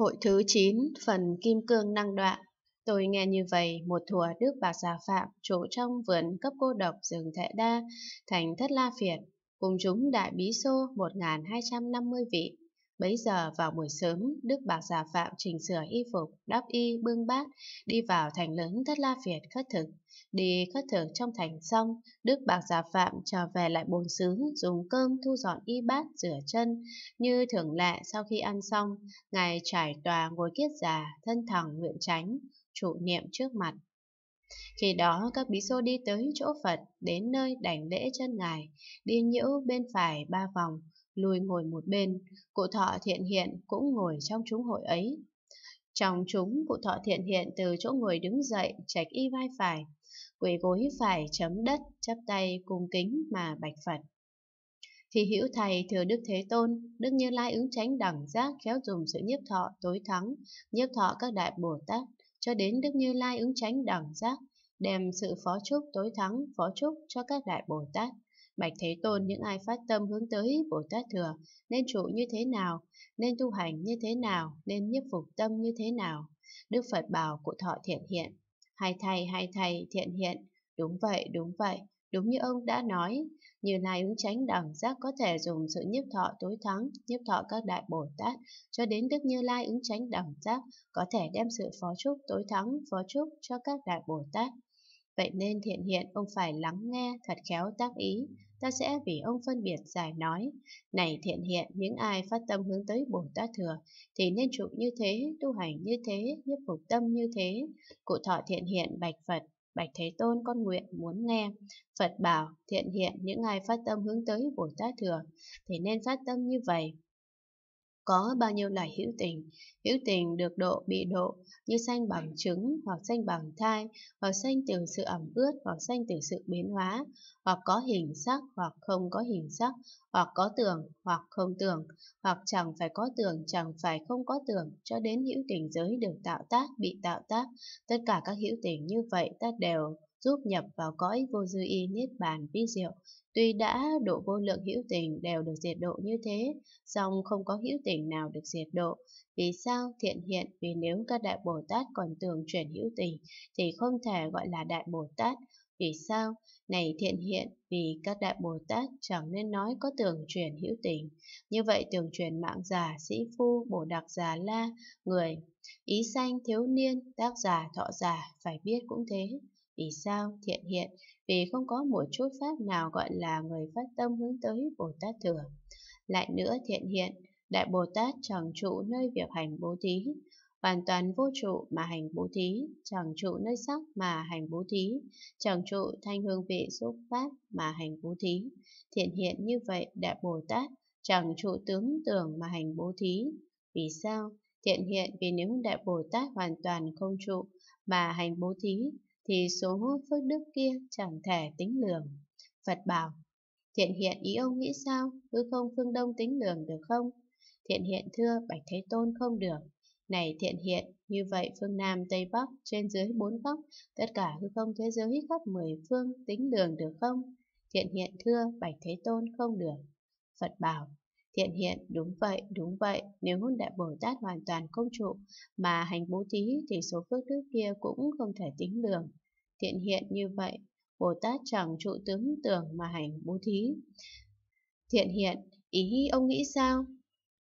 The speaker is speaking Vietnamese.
Hội thứ 9, phần kim cương năng đoạn. Tôi nghe như vậy, một thùa Đức Bà Giả Phạm chỗ trong vườn cấp cô độc rừng Thệ Đa, thành Thất La Phiệt, cùng chúng đại bí xô 1.250 vị. Bấy giờ vào buổi sớm, Đức Bà Già Phạm chỉnh sửa y phục, đắp y, bưng bát, đi vào thành lớn thất la Việt khất thực. Đi khất thực trong thành xong, Đức bà Già Phạm trở về lại bồn xứ, dùng cơm thu dọn y bát, rửa chân. Như thường lệ sau khi ăn xong, Ngài trải tòa ngồi kiết già, thân thẳng nguyện tránh, trụ niệm trước mặt. Khi đó các bí xô đi tới chỗ Phật, đến nơi đảnh lễ chân Ngài, đi nhiễu bên phải ba vòng, Lùi ngồi một bên, cụ thọ thiện hiện cũng ngồi trong chúng hội ấy. Trong chúng, cụ thọ thiện hiện từ chỗ ngồi đứng dậy, trạch y vai phải, quỳ gối phải chấm đất, chắp tay cung kính mà bạch Phật. Thì hữu thầy thừa Đức Thế Tôn, Đức Như Lai ứng tránh đẳng giác khéo dùng sự nhiếp thọ tối thắng, nhiếp thọ các đại Bồ Tát, cho đến Đức Như Lai ứng tránh đẳng giác, đem sự phó chúc tối thắng phó chúc cho các đại Bồ Tát, Bạch Thế Tôn những ai phát tâm hướng tới Bồ Tát Thừa nên trụ như thế nào, nên tu hành như thế nào, nên nhiếp phục tâm như thế nào. Đức Phật bảo cụ thọ thiện hiện, hai thầy hai thầy thiện hiện, đúng vậy, đúng vậy, đúng như ông đã nói, như này ứng tránh đẳng giác có thể dùng sự nhiếp thọ tối thắng, nhiếp thọ các đại Bồ Tát, cho đến Đức Như Lai ứng tránh đẳng giác có thể đem sự phó trúc tối thắng, phó trúc cho các đại Bồ Tát. Vậy nên thiện hiện ông phải lắng nghe thật khéo tác ý, ta sẽ vì ông phân biệt giải nói. Này thiện hiện, những ai phát tâm hướng tới Bồ Tát Thừa, thì nên trụ như thế, tu hành như thế, nhiếp phục tâm như thế. Cụ thọ thiện hiện bạch Phật, Bạch Thế Tôn con nguyện muốn nghe. Phật bảo, thiện hiện những ai phát tâm hướng tới Bồ Tát Thừa, thì nên phát tâm như vậy có bao nhiêu loại hữu tình. Hữu tình được độ bị độ như sanh bằng trứng hoặc sanh bằng thai, hoặc sanh từ sự ẩm ướt hoặc sanh từ sự biến hóa, hoặc có hình sắc hoặc không có hình sắc, hoặc có tường hoặc không tường, hoặc chẳng phải có tường chẳng phải không có tường cho đến hữu tình giới được tạo tác bị tạo tác. Tất cả các hữu tình như vậy ta đều giúp nhập vào cõi vô dư y niết bàn vi diệu. Tuy đã độ vô lượng hữu tình đều được diệt độ như thế, song không có hữu tình nào được diệt độ. Vì sao thiện hiện? Vì nếu các đại Bồ Tát còn tưởng chuyển hữu tình thì không thể gọi là đại Bồ Tát. Vì sao? Này thiện hiện, vì các đại Bồ Tát chẳng nên nói có tưởng truyền hữu tình. Như vậy tưởng truyền mạng già sĩ phu, bồ đặc già la, người, ý sanh thiếu niên, tác giả, thọ giả, phải biết cũng thế. Vì sao thiện hiện? Vì không có một chút pháp nào gọi là người phát tâm hướng tới Bồ Tát Thừa. Lại nữa thiện hiện, Đại Bồ Tát chẳng trụ nơi việc hành bố thí, hoàn toàn vô trụ mà hành bố thí, chẳng trụ nơi sắc mà hành bố thí, chẳng trụ thanh hương vị xúc pháp mà hành bố thí. Thiện hiện như vậy, Đại Bồ Tát chẳng trụ tướng tưởng mà hành bố thí. Vì sao? Thiện hiện vì nếu Đại Bồ Tát hoàn toàn không trụ mà hành bố thí, thì số phước đức kia chẳng thể tính lường. Phật bảo, thiện hiện ý ông nghĩ sao, hư không phương đông tính lường được không? Thiện hiện thưa Bạch Thế Tôn không được. Này thiện hiện, như vậy phương Nam, Tây Bắc, trên dưới bốn góc, tất cả hư không thế giới khắp mười phương tính lường được không? Thiện hiện thưa Bạch Thế Tôn không được. Phật bảo, Thiện hiện, đúng vậy, đúng vậy, nếu hôn đại Bồ Tát hoàn toàn không trụ, mà hành bố thí thì số phước đức kia cũng không thể tính lường thiện hiện như vậy, Bồ Tát chẳng trụ tướng tưởng mà hành bố thí. Thiện hiện, ý ông nghĩ sao?